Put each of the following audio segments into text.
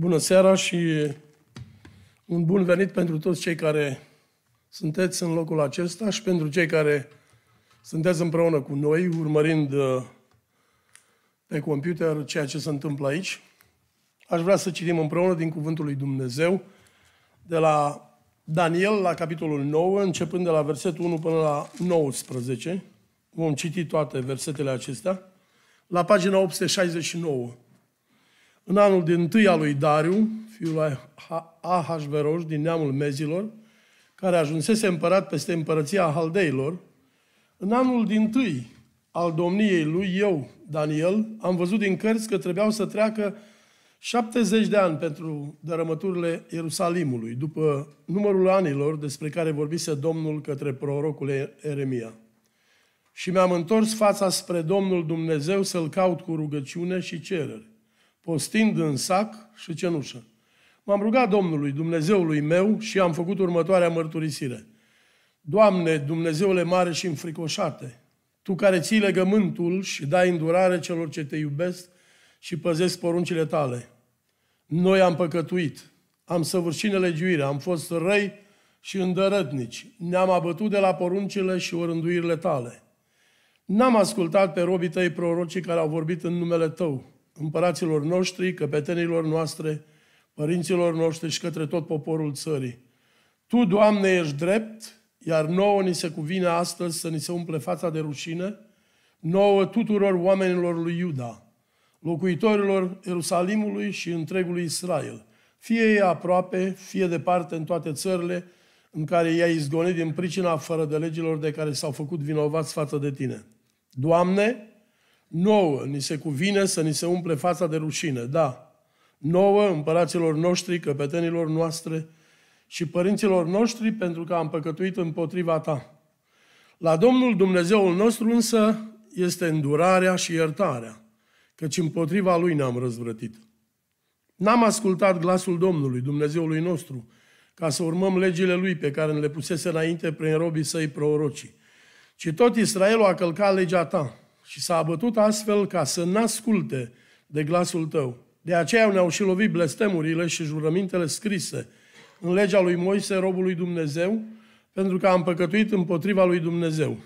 Bună seara și un bun venit pentru toți cei care sunteți în locul acesta și pentru cei care sunteți împreună cu noi, urmărind uh, pe computer ceea ce se întâmplă aici. Aș vrea să citim împreună din Cuvântul lui Dumnezeu, de la Daniel, la capitolul 9, începând de la versetul 1 până la 19. Vom citi toate versetele acestea. La pagina 869. În anul din tâi al lui Dariu, fiul Ahasveros din neamul Mezilor, care ajunsese împărat peste împărăția Haldeilor, în anul din tâi al domniei lui eu, Daniel, am văzut din cărți că trebuiau să treacă 70 de ani pentru dărămăturile Ierusalimului, după numărul anilor despre care vorbise Domnul către prorocul Eremia. Și mi-am întors fața spre Domnul Dumnezeu să-L caut cu rugăciune și cerere postind în sac și cenușă. M-am rugat Domnului, Dumnezeului meu, și am făcut următoarea mărturisire. Doamne, Dumnezeule mare și înfricoșate, Tu care ții legământul și dai îndurare celor ce te iubesc și păzesc poruncile Tale, noi am păcătuit, am săvârșit nelegiuire, am fost răi și îndărătnici, ne-am abătut de la poruncile și orânduirile Tale. N-am ascultat pe robii Tăi prorocii care au vorbit în numele Tău, împăraților noștri, căpetenilor noastre, părinților noștri și către tot poporul țării. Tu, Doamne, ești drept, iar nouă ni se cuvine astăzi să ni se umple fața de rușine, nouă tuturor oamenilor lui Iuda, locuitorilor Ierusalimului și întregului Israel, fie ei aproape, fie departe în toate țările în care i-ai izgonit din pricina fără de legilor de care s-au făcut vinovați față de tine. Doamne, nouă ni se cuvine să ni se umple fața de rușine, da. Nouă împăraților noștri, căpetenilor noastre și părinților noștri pentru că am păcătuit împotriva ta. La Domnul Dumnezeul nostru însă este îndurarea și iertarea, căci împotriva Lui ne-am răzvrătit. N-am ascultat glasul Domnului, Dumnezeului nostru, ca să urmăm legile Lui pe care le pusese înainte prin robii săi prorocii. Ci tot Israelul a călcat legea ta, și s-a abătut astfel ca să n-asculte de glasul tău. De aceea ne-au și lovit blestemurile și jurămintele scrise în legea lui Moise, robul lui Dumnezeu, pentru că am păcătuit împotriva lui Dumnezeu.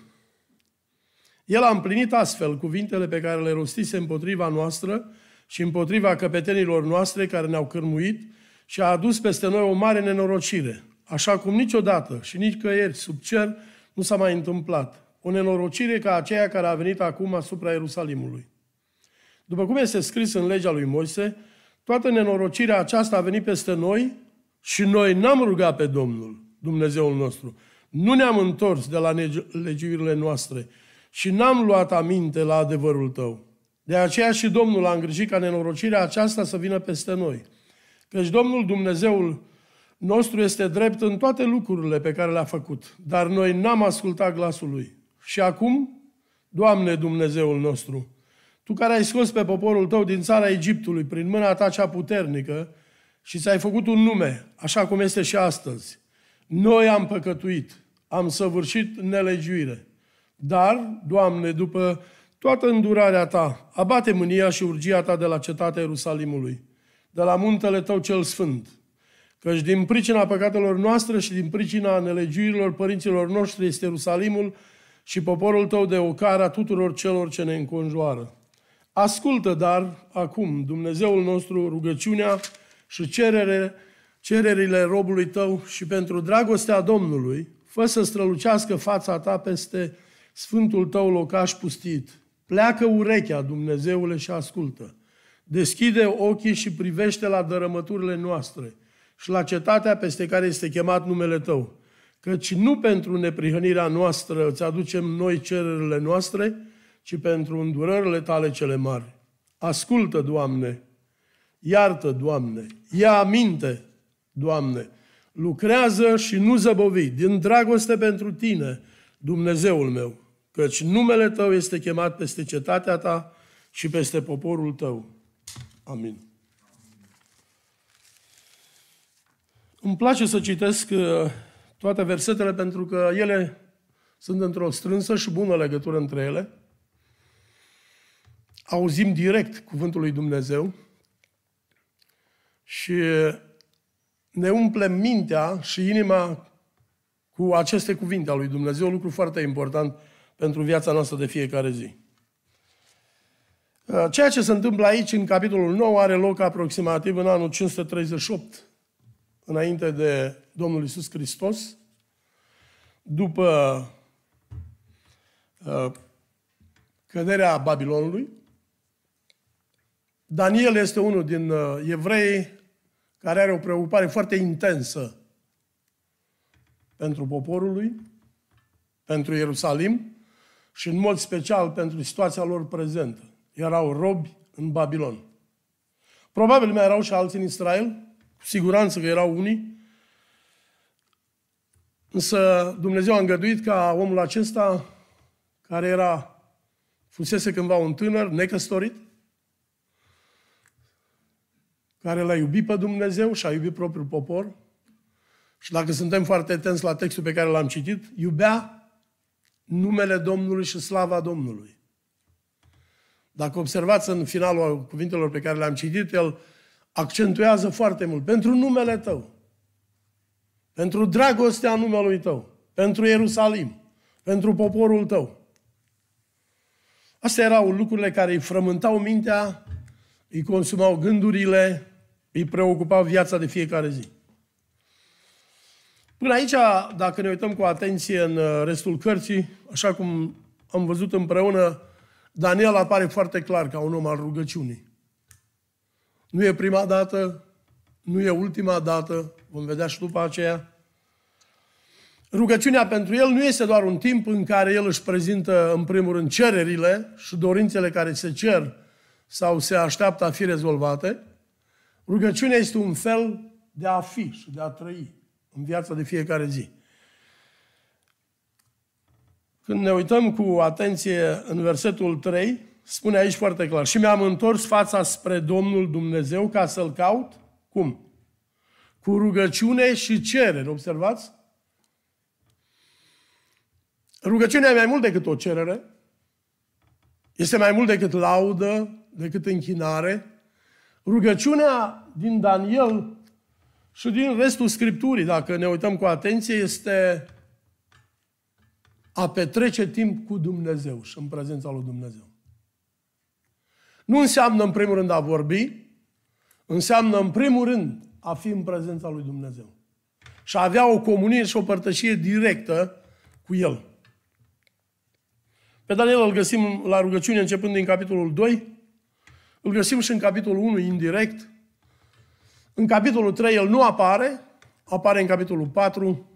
El a împlinit astfel cuvintele pe care le rostise împotriva noastră și împotriva căpetenilor noastre care ne-au cărmuit și a adus peste noi o mare nenorocire, așa cum niciodată și nicăieri sub cer nu s-a mai întâmplat o nenorocire ca aceea care a venit acum asupra Ierusalimului. După cum este scris în legea lui Moise, toată nenorocirea aceasta a venit peste noi și noi n-am rugat pe Domnul, Dumnezeul nostru. Nu ne-am întors de la legiurile noastre și n-am luat aminte la adevărul tău. De aceea și Domnul a îngrijit ca nenorocirea aceasta să vină peste noi. Căci Domnul Dumnezeul nostru este drept în toate lucrurile pe care le-a făcut, dar noi n-am ascultat glasul lui. Și acum, Doamne Dumnezeul nostru, Tu care ai scos pe poporul Tău din țara Egiptului prin mâna Ta cea puternică și ți-ai făcut un nume, așa cum este și astăzi, noi am păcătuit, am săvârșit nelegiuire. Dar, Doamne, după toată îndurarea Ta, abate mânia și urgia Ta de la cetatea Ierusalimului, de la muntele Tău cel sfânt, căci din pricina păcatelor noastre și din pricina nelegiuirilor părinților noștri este Ierusalimul și poporul tău de ocară tuturor celor ce ne înconjoară. Ascultă, dar, acum, Dumnezeul nostru, rugăciunea și cerere, cererile robului tău și pentru dragostea Domnului, fă să strălucească fața ta peste sfântul tău locaș pustit. Pleacă urechea, Dumnezeule, și ascultă. Deschide ochii și privește la dărămăturile noastre și la cetatea peste care este chemat numele tău căci nu pentru neprihănirea noastră îți aducem noi cererile noastre, ci pentru îndurările tale cele mari. Ascultă, Doamne, iartă, Doamne, ia aminte, Doamne, lucrează și nu zăbovi, din dragoste pentru Tine, Dumnezeul meu, căci numele Tău este chemat peste cetatea Ta și peste poporul Tău. Amin. Îmi place să citesc uh, toate versetele pentru că ele sunt într-o strânsă și bună legătură între ele. Auzim direct cuvântul lui Dumnezeu și ne umple mintea și inima cu aceste cuvinte ale lui Dumnezeu, lucru foarte important pentru viața noastră de fiecare zi. Ceea ce se întâmplă aici, în capitolul 9, are loc aproximativ în anul 538, înainte de Domnul Isus Hristos, după uh, căderea Babilonului. Daniel este unul din uh, evrei care are o preocupare foarte intensă pentru poporul lui, pentru Ierusalim și în mod special pentru situația lor prezentă. Erau robi în Babilon. Probabil mai erau și alții în Israel, cu siguranță că erau unii, Însă Dumnezeu a îngăduit ca omul acesta, care era, fusese cândva un tânăr necăstorit, care l-a iubit pe Dumnezeu și a iubit propriul popor, și dacă suntem foarte atenți la textul pe care l-am citit, iubea numele Domnului și slava Domnului. Dacă observați în finalul cuvintelor pe care le-am citit, el accentuează foarte mult. Pentru numele tău pentru dragostea numelui tău, pentru Ierusalim, pentru poporul tău. Astea erau lucrurile care îi frământau mintea, îi consumau gândurile, îi preocupau viața de fiecare zi. Până aici, dacă ne uităm cu atenție în uh, restul cărții, așa cum am văzut împreună, Daniel apare foarte clar ca un om al rugăciunii. Nu e prima dată, nu e ultima dată, Vom vedea și după aceea. Rugăciunea pentru el nu este doar un timp în care el își prezintă, în primul rând, cererile și dorințele care se cer sau se așteaptă a fi rezolvate. Rugăciunea este un fel de a fi și de a trăi în viața de fiecare zi. Când ne uităm cu atenție în versetul 3, spune aici foarte clar, și mi-am întors fața spre Domnul Dumnezeu ca să-L caut, cum? cu rugăciune și cerere. Observați? Rugăciunea e mai mult decât o cerere. Este mai mult decât laudă, decât închinare. Rugăciunea din Daniel și din restul Scripturii, dacă ne uităm cu atenție, este a petrece timp cu Dumnezeu și în prezența lui Dumnezeu. Nu înseamnă în primul rând a vorbi, înseamnă în primul rând a fi în prezența lui Dumnezeu. Și a avea o comunie și o părtășie directă cu El. Pe Daniel îl găsim la rugăciune începând din capitolul 2, îl găsim și în capitolul 1 indirect, în capitolul 3 el nu apare, apare în capitolul 4,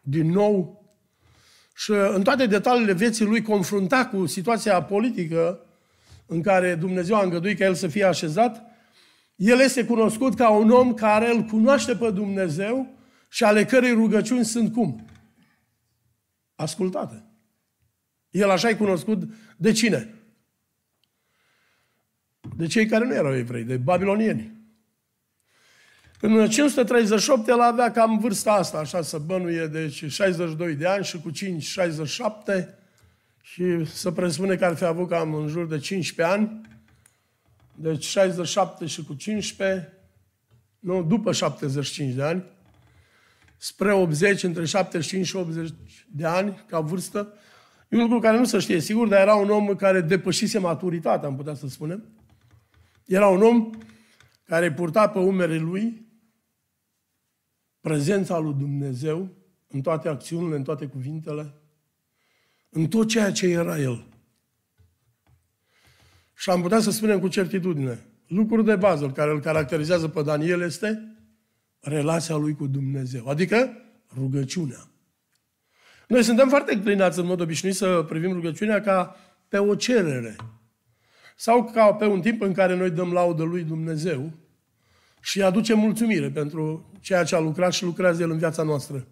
din nou, și în toate detaliile vieții lui confrunta cu situația politică în care Dumnezeu a îngăduit ca el să fie așezat, el este cunoscut ca un om care îl cunoaște pe Dumnezeu și ale cărei rugăciuni sunt cum? Ascultate. El așa e cunoscut de cine? De cei care nu erau evrei, de babilonieni. În 538 el avea cam vârsta asta, așa să bănuie, deci 62 de ani și cu 5, 67 și să presupune că ar fi avut cam în jur de 15 ani. Deci 67 și cu 15, nu, după 75 de ani, spre 80, între 75 și 80 de ani, ca vârstă, E un lucru care nu se știe sigur, dar era un om care depășise maturitatea, am putea să spunem. Era un om care purta pe umere lui prezența lui Dumnezeu în toate acțiunile, în toate cuvintele, în tot ceea ce era el. Și am putea să spunem cu certitudine, lucrul de bază care îl caracterizează pe Daniel este relația lui cu Dumnezeu, adică rugăciunea. Noi suntem foarte înclinați în mod obișnuit să privim rugăciunea ca pe o cerere sau ca pe un timp în care noi dăm laudă lui Dumnezeu și îi aducem mulțumire pentru ceea ce a lucrat și lucrează El în viața noastră.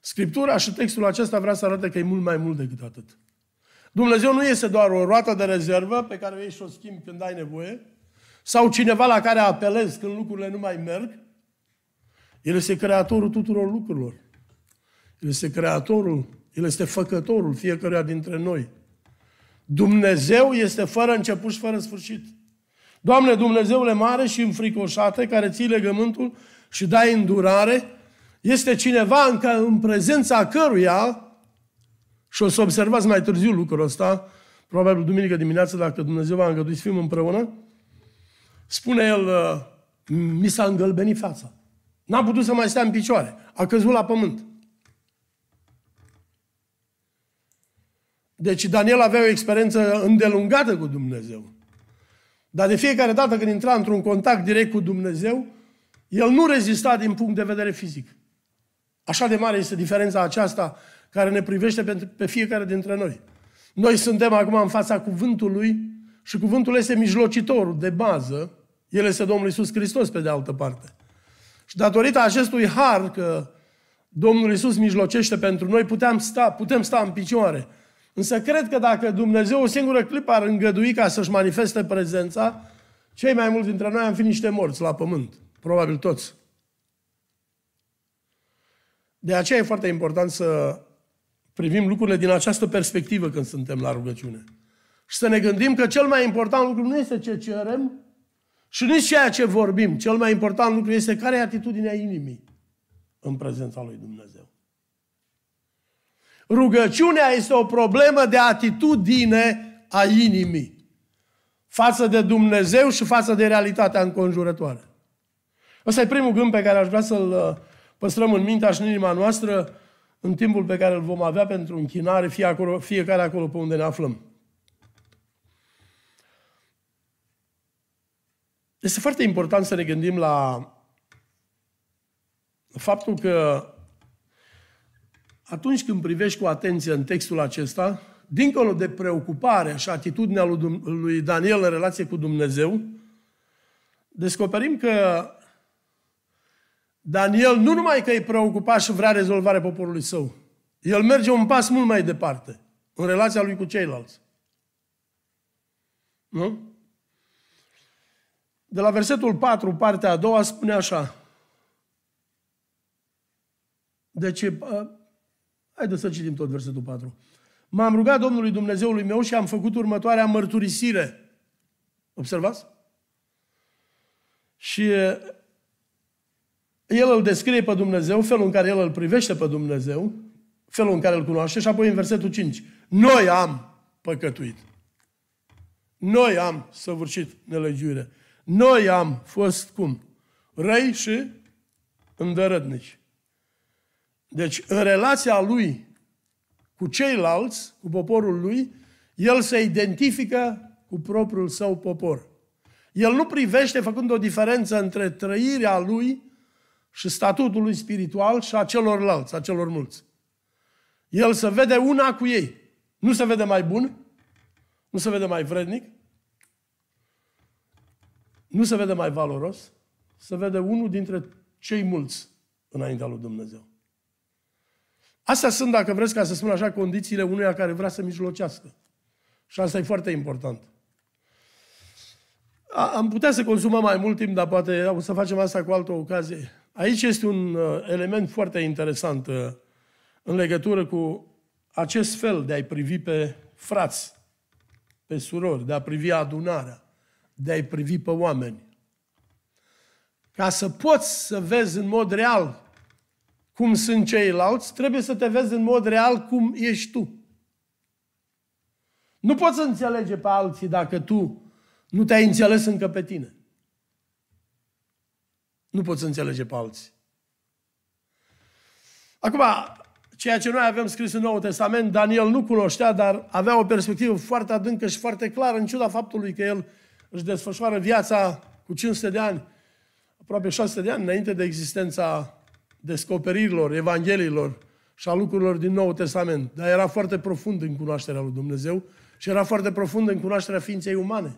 Scriptura și textul acesta vrea să arate că e mult mai mult decât atât. Dumnezeu nu este doar o roată de rezervă pe care o ieși și o schimbi când ai nevoie, sau cineva la care apelezi când lucrurile nu mai merg. El este creatorul tuturor lucrurilor. El este creatorul, El este făcătorul fiecăruia dintre noi. Dumnezeu este fără început și fără sfârșit. Doamne Dumnezeule mare și înfricoșate, care ții legământul și dai îndurare, este cineva încă în prezența căruia și o să observați mai târziu lucrul ăsta, probabil duminică dimineață, dacă Dumnezeu va îngădui să fim împreună, spune el, mi s-a îngălbenit fața. N-a putut să mai stea în picioare. A căzut la pământ. Deci Daniel avea o experiență îndelungată cu Dumnezeu. Dar de fiecare dată când intra într-un contact direct cu Dumnezeu, el nu rezista din punct de vedere fizic. Așa de mare este diferența aceasta care ne privește pe, pe fiecare dintre noi. Noi suntem acum în fața cuvântului și cuvântul este mijlocitorul de bază. El este Domnul Isus Hristos pe de altă parte. Și datorită acestui har că Domnul Isus mijlocește pentru noi, putem sta, putem sta în picioare. Însă cred că dacă Dumnezeu o singură clipă ar îngădui ca să-și manifeste prezența, cei mai mulți dintre noi am fi niște morți la pământ. Probabil toți. De aceea e foarte important să privim lucrurile din această perspectivă când suntem la rugăciune. Și să ne gândim că cel mai important lucru nu este ce cerem și nici ceea ce vorbim. Cel mai important lucru este care e atitudinea inimii în prezența lui Dumnezeu. Rugăciunea este o problemă de atitudine a inimii față de Dumnezeu și față de realitatea înconjurătoare. Ăsta e primul gând pe care aș vrea să-l uh, păstrăm în mintea și în inima noastră în timpul pe care îl vom avea pentru închinare, fie acolo, fiecare acolo pe unde ne aflăm. Este foarte important să ne gândim la faptul că atunci când privești cu atenție în textul acesta, dincolo de preocuparea și atitudinea lui Daniel în relație cu Dumnezeu, descoperim că Daniel nu numai că e preocupat și vrea rezolvarea poporului său, el merge un pas mult mai departe în relația lui cu ceilalți. Nu? De la versetul 4, partea a doua, spune așa. Deci, haideți să citim tot versetul 4. M-am rugat Domnului Dumnezeului meu și am făcut următoarea mărturisire. Observați? Și el îl descrie pe Dumnezeu, felul în care el îl privește pe Dumnezeu, felul în care îl cunoaște și apoi în versetul 5. Noi am păcătuit. Noi am săvârșit nelegiuire. Noi am fost cum? Răi și îndărădnici. Deci în relația lui cu ceilalți, cu poporul lui, el se identifică cu propriul său popor. El nu privește făcând o diferență între trăirea lui și statutul lui spiritual și a celorlalți, a celor mulți. El se vede una cu ei. Nu se vede mai bun, nu se vede mai vrednic, nu se vede mai valoros, se vede unul dintre cei mulți înaintea lui Dumnezeu. Astea sunt, dacă vreți ca să spun așa, condițiile unuia care vrea să mijlocească. Și asta e foarte important. Am putea să consumăm mai mult timp, dar poate o să facem asta cu altă ocazie. Aici este un uh, element foarte interesant uh, în legătură cu acest fel de a-i privi pe frați, pe surori, de a privi adunarea, de a-i privi pe oameni. Ca să poți să vezi în mod real cum sunt ceilalți, trebuie să te vezi în mod real cum ești tu. Nu poți să înțelege pe alții dacă tu nu te-ai înțeles încă pe tine. Nu poți înțelege pe alții. Acum, ceea ce noi avem scris în Noul Testament, Daniel nu cunoștea, dar avea o perspectivă foarte adâncă și foarte clară, în ciuda faptului că el își desfășoară viața cu 500 de ani, aproape 600 de ani înainte de existența descoperirilor, evangheliilor și a lucrurilor din Noul Testament. Dar era foarte profund în cunoașterea lui Dumnezeu și era foarte profund în cunoașterea ființei umane.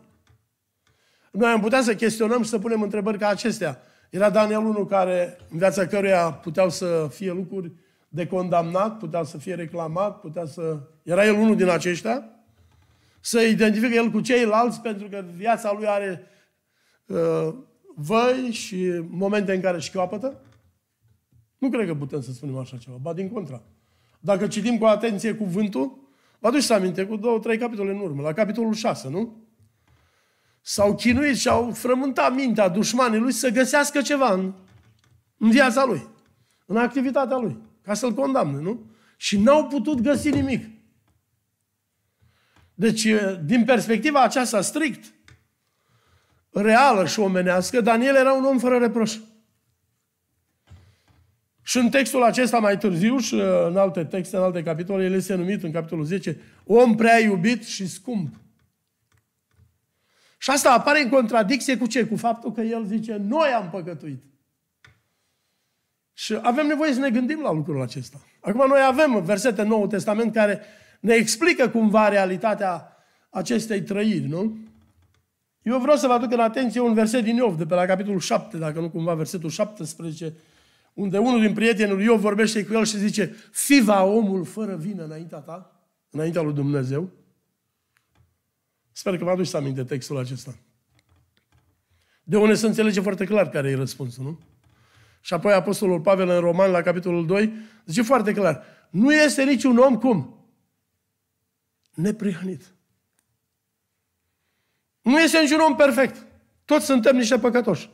Noi am putea să chestionăm și să punem întrebări ca acestea. Era Daniel unul care, în viața căruia puteau să fie lucruri de condamnat, putea să fie reclamat, putea să... Era el unul din aceștia? Să identifică el cu ceilalți pentru că viața lui are uh, văi și momente în care își capătă? Nu cred că putem să spunem așa ceva, ba din contra. Dacă citim cu atenție cuvântul, vă aduceți aminte cu două, trei capitole în urmă, la capitolul 6, nu? s-au chinuit și au frământat mintea dușmanii lui să găsească ceva în, în viața lui, în activitatea lui, ca să-l condamne, nu? Și n-au putut găsi nimic. Deci, din perspectiva aceasta strict, reală și omenească, Daniel era un om fără reproș. Și în textul acesta mai târziu și în alte texte, în alte capitole, el este numit în capitolul 10, om prea iubit și scump. Și asta apare în contradicție cu ce? Cu faptul că el zice, noi am păcătuit. Și avem nevoie să ne gândim la lucrul acesta. Acum noi avem versete în Noul Testament care ne explică cumva realitatea acestei trăiri, nu? Eu vreau să vă aduc în atenție un verset din Iov, de pe la capitolul 7, dacă nu cumva versetul 17, unde unul din prietenul Iov vorbește cu el și zice, fiva omul fără vină înaintea ta, înaintea lui Dumnezeu, Sper că vă aduceți aminte textul acesta. De unde se înțelege foarte clar care e răspunsul, nu? Și apoi Apostolul Pavel în Roman, la capitolul 2, zice foarte clar, nu este niciun om cum? Neprihănit. Nu este niciun om perfect. Toți suntem niște păcătoși.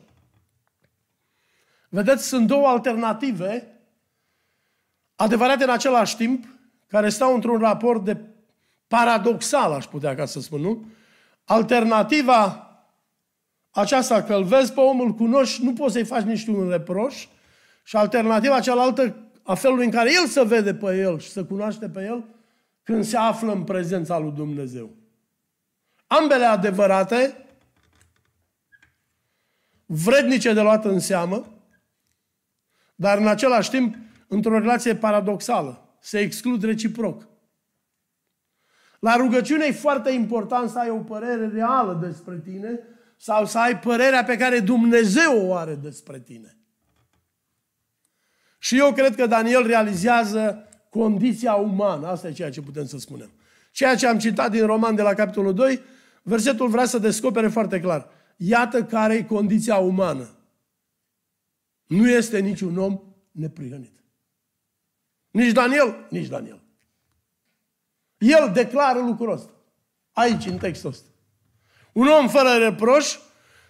Vedeți, sunt două alternative adevărate în același timp, care stau într-un raport de Paradoxal, aș putea ca să spun, nu? Alternativa aceasta, că îl vezi pe omul, cunoști, nu poți să-i faci niciun reproș, și alternativa cealaltă, a felului în care el se vede pe el și se cunoaște pe el, când se află în prezența lui Dumnezeu. Ambele adevărate, vrednice de luat în seamă, dar în același timp într-o relație paradoxală. Se exclud reciproc. La rugăciune e foarte important să ai o părere reală despre tine sau să ai părerea pe care Dumnezeu o are despre tine. Și eu cred că Daniel realizează condiția umană. Asta e ceea ce putem să spunem. Ceea ce am citat din Roman de la capitolul 2, versetul vrea să descopere foarte clar. Iată care e condiția umană. Nu este niciun om neprihănit. Nici Daniel, nici Daniel. El declară lucrul ăsta. Aici, în textul ăsta. Un om fără reproș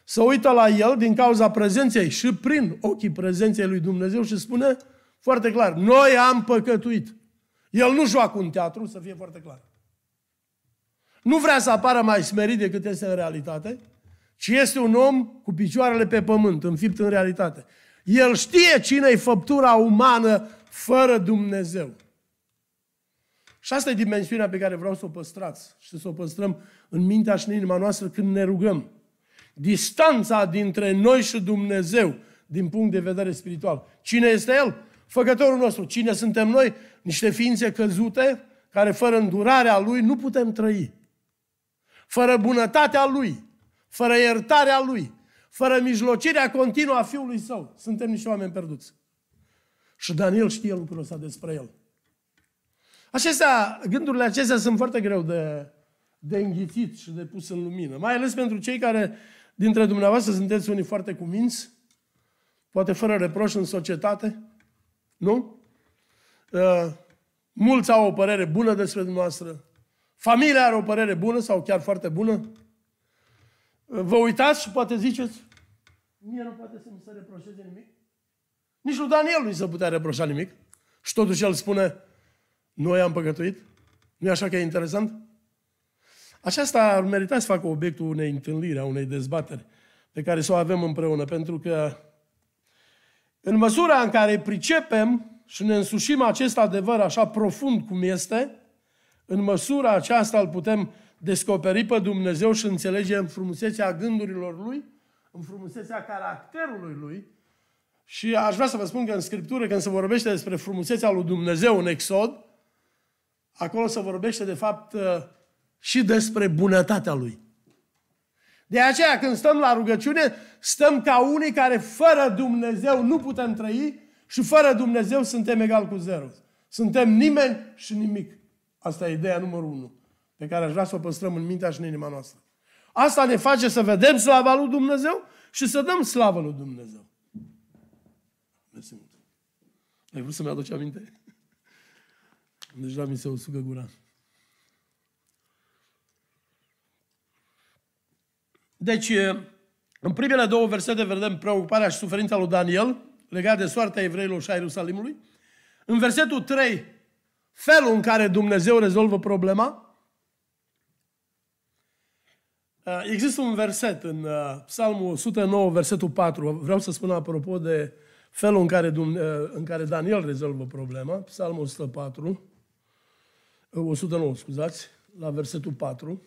se uită la el din cauza prezenței și prin ochii prezenței lui Dumnezeu și spune foarte clar, noi am păcătuit. El nu joacă un teatru, să fie foarte clar. Nu vrea să apară mai smerit decât este în realitate, ci este un om cu picioarele pe pământ, înfipt în realitate. El știe cine e făptura umană fără Dumnezeu. Și asta e dimensiunea pe care vreau să o păstrați și să o păstrăm în mintea și în inima noastră când ne rugăm. Distanța dintre noi și Dumnezeu din punct de vedere spiritual. Cine este El? Făcătorul nostru. Cine suntem noi? Niște ființe căzute care fără îndurarea Lui nu putem trăi. Fără bunătatea Lui, fără iertarea Lui, fără mijlocirea continuă a Fiului Său. Suntem niște oameni pierduți. Și Daniel știe lucrul ăsta despre El. Acestea, gândurile acestea sunt foarte greu de, de înghițit și de pus în lumină. Mai ales pentru cei care, dintre dumneavoastră, sunteți unii foarte cuminți, poate fără reproș în societate, nu? Uh, mulți au o părere bună despre dumneavoastră, familia are o părere bună sau chiar foarte bună. Uh, vă uitați și poate ziceți, mie nu poate să mi se reproșeze nimic. Nici lui Daniel nu i se putea reproșa nimic. Și totuși el spune, noi am păcătuit? nu e așa că e interesant? Aceasta ar merita să facă obiectul unei întâlniri, a unei dezbateri pe care să o avem împreună, pentru că în măsura în care pricepem și ne însușim acest adevăr așa profund cum este, în măsura aceasta îl putem descoperi pe Dumnezeu și înțelege în frumusețea gândurilor Lui, în frumusețea caracterului Lui. Și aș vrea să vă spun că în Scriptură, când se vorbește despre frumusețea lui Dumnezeu în Exod, acolo se vorbește de fapt uh, și despre bunătatea lui. De aceea când stăm la rugăciune, stăm ca unii care fără Dumnezeu nu putem trăi și fără Dumnezeu suntem egal cu zero. Suntem nimeni și nimic. Asta e ideea numărul unu pe care aș vrea să o păstrăm în mintea și în inima noastră. Asta ne face să vedem slava lui Dumnezeu și să dăm slavă lui Dumnezeu. Mersi mult. Ai vrut să-mi aduci aminte? Deci la mi se usucă gura. Deci, în primele două versete vedem preocuparea și suferința lui Daniel, legat de soarta evreilor și a Ierusalimului. În versetul 3, felul în care Dumnezeu rezolvă problema. Există un verset în Psalmul 109, versetul 4. Vreau să spun apropo de felul în care, Dumne- în care Daniel rezolvă problema. Psalmul 104. 109, scuzați, la versetul 4.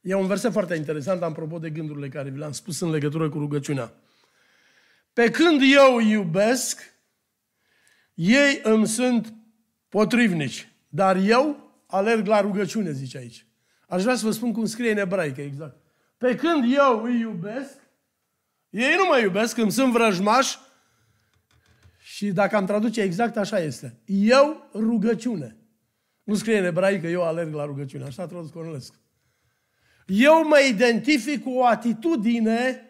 E un verset foarte interesant, apropo de gândurile care vi le-am spus în legătură cu rugăciunea. Pe când eu iubesc, ei îmi sunt potrivnici, dar eu alerg la rugăciune, zice aici. Aș vrea să vă spun cum scrie în ebraică, exact. Pe când eu îi iubesc, ei nu mă iubesc, îmi sunt vrăjmași, și dacă am traduce exact, așa este. Eu rugăciune. Nu scrie în ebraică, eu alerg la rugăciune. Așa a tradus Cornelescu. Eu mă identific cu o atitudine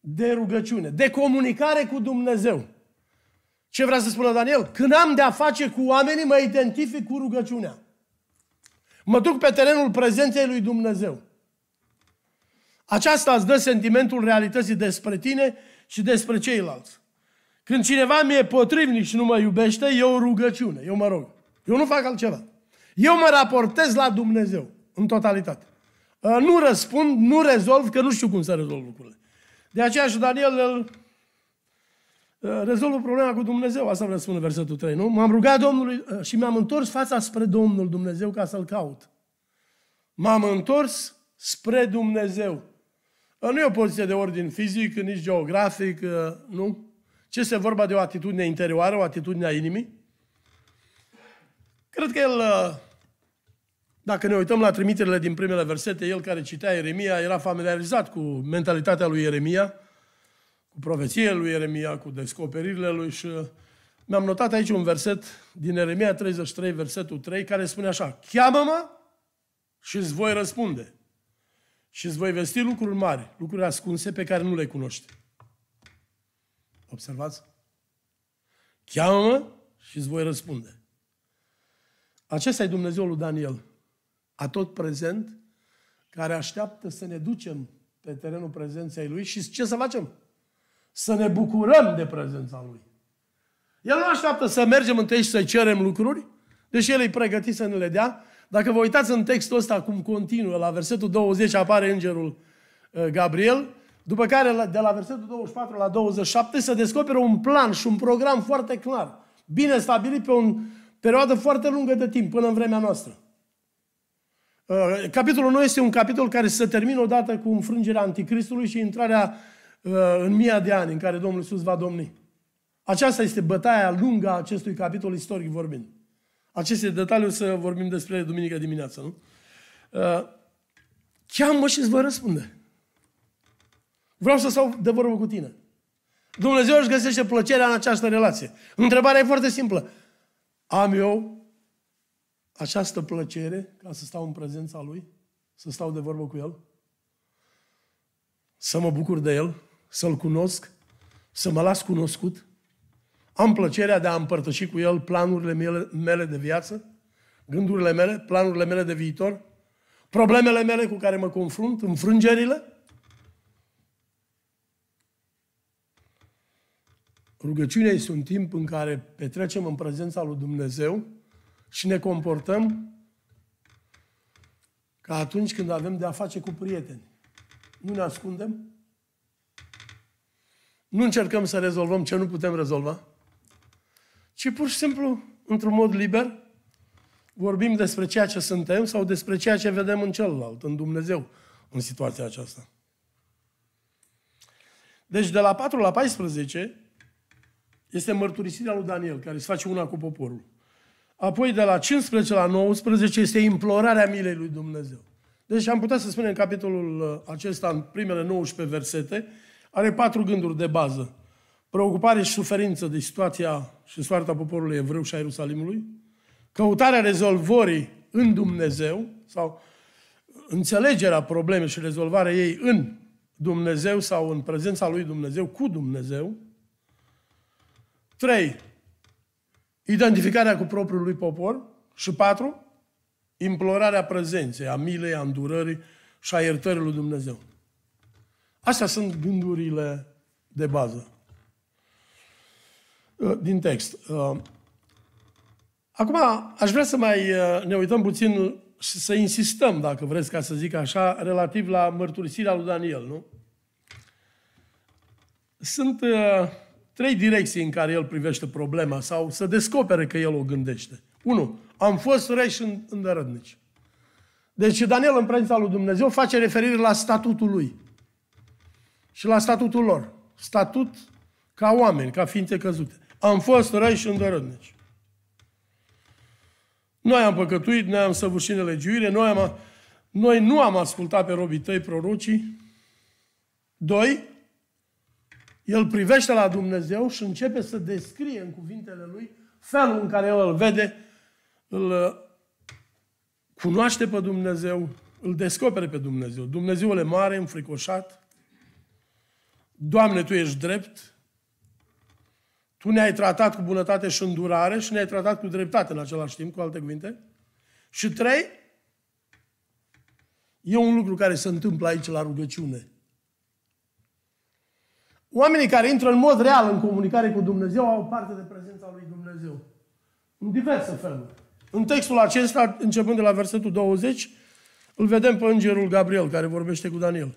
de rugăciune, de comunicare cu Dumnezeu. Ce vrea să spună Daniel? Când am de-a face cu oamenii, mă identific cu rugăciunea. Mă duc pe terenul prezenței lui Dumnezeu. Aceasta îți dă sentimentul realității despre tine și despre ceilalți. Când cineva mi-e potrivnic și nu mă iubește, eu rugăciune, eu mă rog. Eu nu fac altceva. Eu mă raportez la Dumnezeu, în totalitate. Uh, nu răspund, nu rezolv, că nu știu cum să rezolv lucrurile. De aceea și Daniel îl uh, rezolvă problema cu Dumnezeu. Asta vreau să spun versetul 3, nu? M-am rugat Domnului uh, și mi-am întors fața spre Domnul Dumnezeu ca să-L caut. M-am întors spre Dumnezeu. Nu e o poziție de ordin fizic, nici geografic, nu? Ce este vorba de o atitudine interioară, o atitudine a inimii? Cred că el, uh, dacă ne uităm la trimiterile din primele versete, el care citea Ieremia era familiarizat cu mentalitatea lui Ieremia, cu profețiile lui Ieremia, cu descoperirile lui și uh, mi-am notat aici un verset din Ieremia 33, versetul 3, care spune așa, Cheamă-mă și îți voi răspunde și îți voi vesti lucruri mari, lucruri ascunse pe care nu le cunoști. Observați? Cheamă-mă și îți voi răspunde. Acesta e Dumnezeul lui Daniel, tot prezent, care așteaptă să ne ducem pe terenul prezenței lui și ce să facem? Să ne bucurăm de prezența lui. El nu așteaptă să mergem întâi și să cerem lucruri, deși el e pregătit să ne le dea. Dacă vă uitați în textul ăsta, cum continuă, la versetul 20 apare îngerul uh, Gabriel după care, de la versetul 24 la 27, se descoperă un plan și un program foarte clar, bine stabilit pe o perioadă foarte lungă de timp, până în vremea noastră. Uh, capitolul 9 este un capitol care se termină odată cu înfrângerea anticristului și intrarea uh, în mia de ani în care Domnul Iisus va domni. Aceasta este bătaia lungă a acestui capitol istoric vorbind. Aceste detalii o să vorbim despre duminică dimineață, nu? Uh, cheamă și îți voi răspunde. Vreau să stau de vorbă cu tine. Dumnezeu își găsește plăcerea în această relație. Întrebarea e foarte simplă. Am eu această plăcere ca să stau în prezența Lui? Să stau de vorbă cu El? Să mă bucur de El? Să-L cunosc? Să mă las cunoscut? Am plăcerea de a împărtăși cu El planurile mele, de viață? Gândurile mele? Planurile mele de viitor? Problemele mele cu care mă confrunt? Înfrângerile? Rugăciunea este un timp în care petrecem în prezența lui Dumnezeu și ne comportăm ca atunci când avem de-a face cu prieteni. Nu ne ascundem, nu încercăm să rezolvăm ce nu putem rezolva, ci pur și simplu, într-un mod liber, vorbim despre ceea ce suntem sau despre ceea ce vedem în celălalt, în Dumnezeu, în situația aceasta. Deci de la 4 la 14, este mărturisirea lui Daniel, care se face una cu poporul. Apoi de la 15 la 19 este implorarea milei lui Dumnezeu. Deci am putea să spunem în capitolul uh, acesta, în primele 19 versete, are patru gânduri de bază. Preocupare și suferință de situația și soarta poporului evreu și a Ierusalimului, căutarea rezolvării în Dumnezeu, sau înțelegerea problemei și rezolvarea ei în Dumnezeu sau în prezența lui Dumnezeu, cu Dumnezeu, Trei, identificarea cu propriul lui popor. Și patru, implorarea prezenței, a milei, a îndurării și a iertării lui Dumnezeu. Astea sunt gândurile de bază uh, din text. Uh, acum aș vrea să mai uh, ne uităm puțin și să insistăm, dacă vreți ca să zic așa, relativ la mărturisirea lui Daniel, nu? Sunt uh, trei direcții în care el privește problema sau să descopere că el o gândește. Unu, Am fost reși în, îndărădnici. Deci Daniel în prezența lui Dumnezeu face referire la statutul lui și la statutul lor. Statut ca oameni, ca ființe căzute. Am fost răi și îndărădnici. Noi am păcătuit, noi am săvârșit nelegiuire, noi, am, noi nu am ascultat pe robii tăi prorocii. Doi, el privește la Dumnezeu și începe să descrie în cuvintele lui felul în care el îl vede, îl uh, cunoaște pe Dumnezeu, îl descopere pe Dumnezeu. Dumnezeu e mare, înfricoșat. Doamne, Tu ești drept. Tu ne-ai tratat cu bunătate și îndurare și ne-ai tratat cu dreptate în același timp, cu alte cuvinte. Și trei, e un lucru care se întâmplă aici la rugăciune. Oamenii care intră în mod real în comunicare cu Dumnezeu au parte de prezența lui Dumnezeu. În diverse feluri. În textul acesta, începând de la versetul 20, îl vedem pe îngerul Gabriel care vorbește cu Daniel.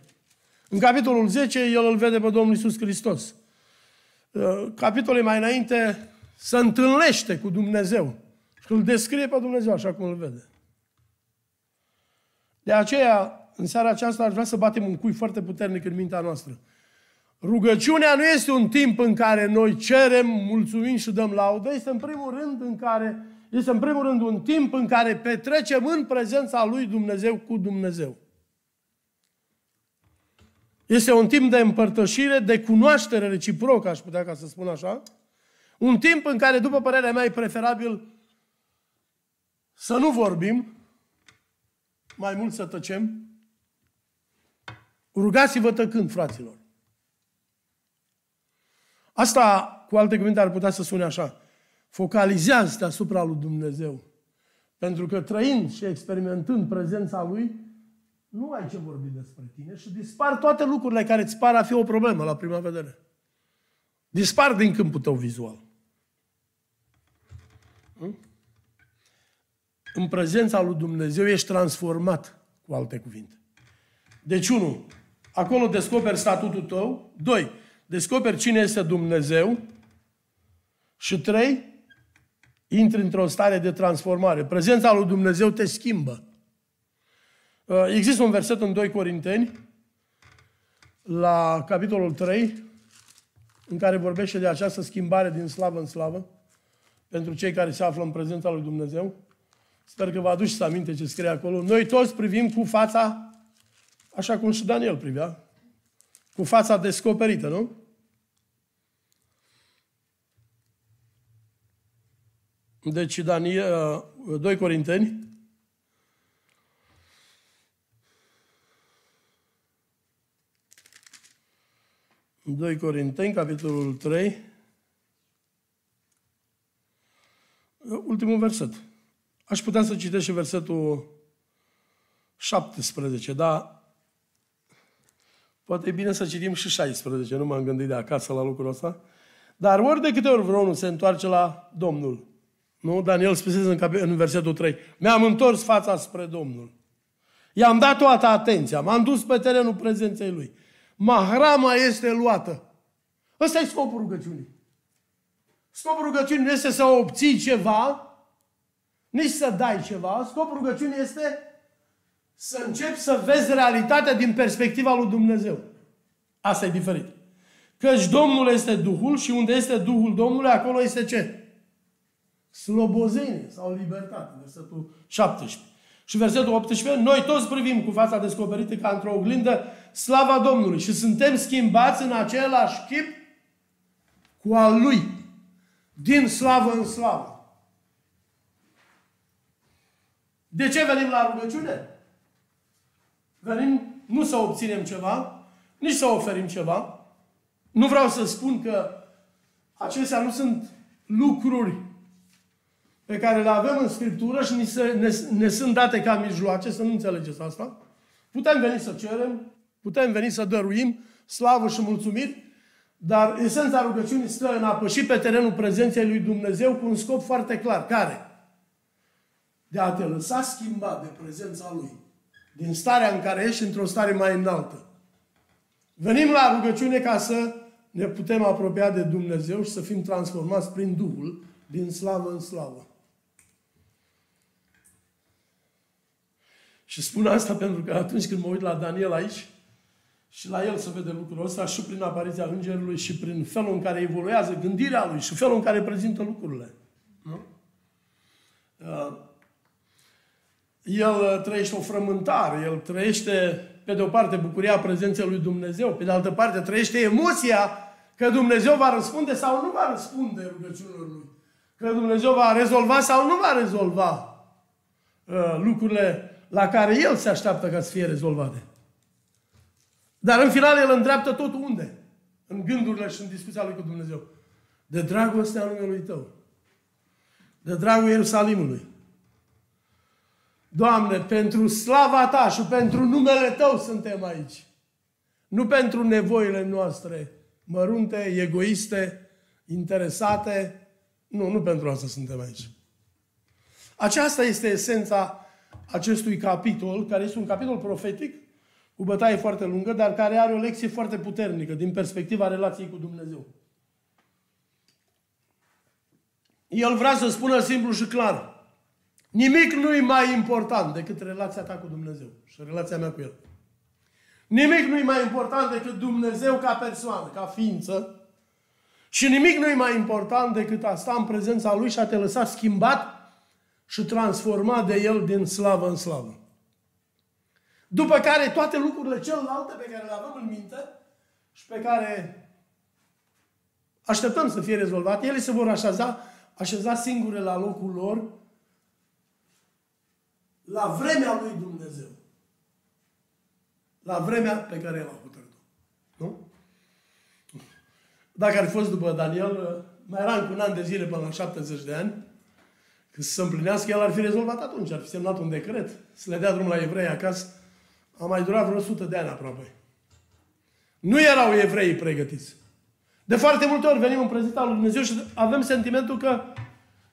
În capitolul 10, el îl vede pe Domnul Isus Hristos. Uh, capitolul mai înainte, se întâlnește cu Dumnezeu și îl descrie pe Dumnezeu așa cum îl vede. De aceea, în seara aceasta, aș vrea să batem un cui foarte puternic în mintea noastră. Rugăciunea nu este un timp în care noi cerem, mulțumim și dăm laudă, este în primul rând în care este în primul rând un timp în care petrecem în prezența lui Dumnezeu cu Dumnezeu. Este un timp de împărtășire, de cunoaștere reciprocă, aș putea ca să spun așa. Un timp în care, după părerea mea, e preferabil să nu vorbim, mai mult să tăcem. Rugați-vă tăcând, fraților. Asta, cu alte cuvinte, ar putea să sune așa. Focalizează-te asupra lui Dumnezeu. Pentru că trăind și experimentând prezența Lui, nu ai ce vorbi despre tine și dispar toate lucrurile care îți par a fi o problemă la prima vedere. Dispar din câmpul tău vizual. Hm? În prezența lui Dumnezeu ești transformat, cu alte cuvinte. Deci, unu, acolo descoperi statutul tău. Doi, descoperi cine este Dumnezeu și trei, intri într-o stare de transformare. Prezența lui Dumnezeu te schimbă. Uh, există un verset în 2 Corinteni, la capitolul 3, în care vorbește de această schimbare din slavă în slavă pentru cei care se află în prezența lui Dumnezeu. Sper că vă aduceți aminte ce scrie acolo. Noi toți privim cu fața, așa cum și Daniel privea, cu fața descoperită, nu? Deci, Daniel, 2 uh, Corinteni, Doi Corinteni, capitolul 3, uh, ultimul verset. Aș putea să citesc și versetul 17, dar poate e bine să citim și 16, nu m-am gândit de acasă la lucrul ăsta. Dar ori de câte ori vreunul se întoarce la Domnul, nu? Daniel spusese în, cap- în versetul 3. Mi-am întors fața spre Domnul. I-am dat toată atenția. M-am dus pe terenul prezenței lui. Mahrama este luată. Ăsta e scopul rugăciunii. Scopul rugăciunii nu este să obții ceva, nici să dai ceva. Scopul rugăciunii este să începi să vezi realitatea din perspectiva lui Dumnezeu. Asta e diferit. Căci Domnul este Duhul și unde este Duhul Domnului, acolo este ce? slobozenie sau libertate, versetul 17. Și versetul 18, noi toți privim cu fața descoperită ca într-o oglindă slava Domnului și suntem schimbați în același chip cu al Lui, din slavă în slavă. De ce venim la rugăciune? Venim nu să obținem ceva, nici să oferim ceva. Nu vreau să spun că acestea nu sunt lucruri pe care le avem în Scriptură și ne, ne, ne sunt date ca mijloace, să nu înțelegeți asta, putem veni să cerem, putem veni să dăruim slavă și mulțumiri, dar esența rugăciunii stă în apă și pe terenul prezenței lui Dumnezeu cu un scop foarte clar. Care? De a te lăsa schimbat de prezența Lui. Din starea în care ești într-o stare mai înaltă. Venim la rugăciune ca să ne putem apropia de Dumnezeu și să fim transformați prin Duhul din slavă în slavă. Și spun asta pentru că atunci când mă uit la Daniel aici, și la el se vede lucrul ăsta și prin apariția Îngerului și prin felul în care evoluează gândirea lui și felul în care prezintă lucrurile. Nu? Uh, el uh, trăiește o frământare, el trăiește, pe de o parte, bucuria prezenței lui Dumnezeu, pe de altă parte, trăiește emoția că Dumnezeu va răspunde sau nu va răspunde rugăciunilor lui. Că Dumnezeu va rezolva sau nu va rezolva uh, lucrurile la care el se așteaptă ca să fie rezolvate. Dar în final el îndreaptă tot unde? În gândurile și în discuția lui cu Dumnezeu. De dragostea numelui Tău. De dragul Ierusalimului. Doamne, pentru slava Ta și pentru numele Tău suntem aici. Nu pentru nevoile noastre mărunte, egoiste, interesate. Nu, nu pentru asta suntem aici. Aceasta este esența acestui capitol, care este un capitol profetic, cu bătaie foarte lungă, dar care are o lecție foarte puternică din perspectiva relației cu Dumnezeu. El vrea să spună simplu și clar. Nimic nu e mai important decât relația ta cu Dumnezeu și relația mea cu El. Nimic nu e mai important decât Dumnezeu ca persoană, ca ființă. Și nimic nu e mai important decât a sta în prezența Lui și a te lăsa schimbat și transformat de el din slavă în slavă. După care toate lucrurile celelalte pe care le avem în minte și pe care așteptăm să fie rezolvate, ele se vor așeza, așeza singure la locul lor la vremea lui Dumnezeu. La vremea pe care el a hotărât-o. Nu? Dacă ar fi fost după Daniel, mai era încă un an de zile până la 70 de ani, Că să se împlinească, el ar fi rezolvat atunci, ar fi semnat un decret, să le dea drumul la evrei acasă. A mai durat vreo 100 de ani aproape. Nu erau evrei pregătiți. De foarte multe ori venim în prezența lui Dumnezeu și avem sentimentul că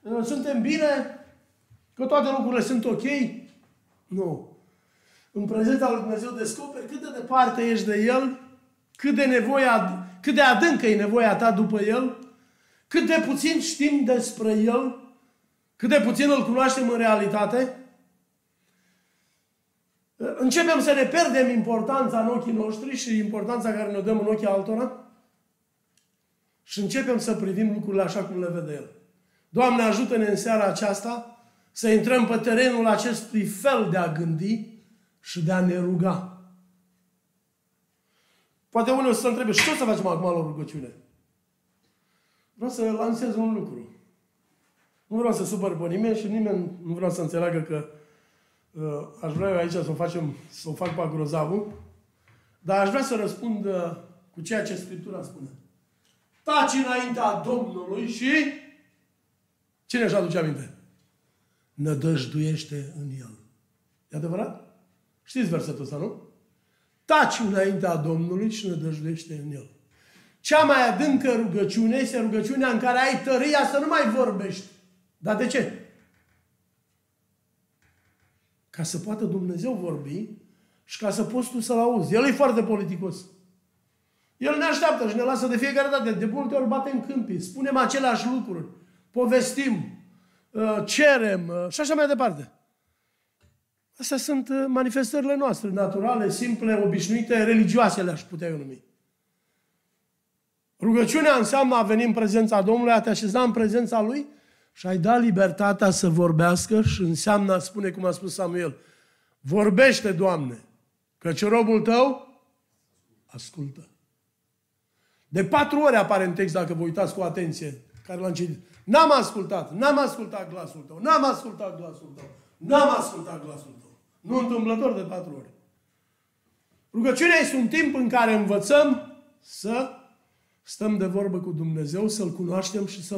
eh, suntem bine, că toate lucrurile sunt ok. Nu. În prezența lui Dumnezeu descoperi cât de departe ești de El, cât de, nevoia, cât de adâncă e nevoia ta după El, cât de puțin știm despre El, cât de puțin îl cunoaștem în realitate, începem să ne pierdem importanța în ochii noștri și importanța care ne dăm în ochii altora și începem să privim lucrurile așa cum le vede El. Doamne, ajută-ne în seara aceasta să intrăm pe terenul acestui fel de a gândi și de a ne ruga. Poate unul o să întrebe, ce o să facem acum la rugăciune? Vreau să lansez un lucru. Nu vreau să supăr pe nimeni și nimeni nu vreau să înțeleagă că uh, aș vrea eu aici să o, facem, să o fac pe grozavul, dar aș vrea să răspund uh, cu ceea ce Scriptura spune. Taci înaintea Domnului și cine își aduce aminte? Nădăjduiește în El. E adevărat? Știți versetul ăsta, nu? Taci înaintea Domnului și nădăjduiește în El. Cea mai adâncă rugăciune este rugăciunea în care ai tăria să nu mai vorbești dar de ce? Ca să poată Dumnezeu vorbi și ca să poți tu să-l auzi. El e foarte politicos. El ne așteaptă și ne lasă de fiecare dată. De multe ori batem câmpii, spunem aceleași lucruri, povestim, uh, cerem uh, și așa mai departe. Astea sunt uh, manifestările noastre, naturale, simple, obișnuite, religioase le-aș putea eu numi. Rugăciunea înseamnă a veni în prezența Domnului, a te așeza în prezența Lui și ai dat libertatea să vorbească și înseamnă a spune, cum a spus Samuel, vorbește, Doamne, căci robul tău ascultă. De patru ori apare în text, dacă vă uitați cu atenție, care l-am citit. N-am ascultat, n-am ascultat glasul tău, n-am ascultat glasul tău, n-am ascultat glasul tău. Nu întâmplător de patru ori. Rugăciunea este un timp în care învățăm să stăm de vorbă cu Dumnezeu, să-L cunoaștem și să-L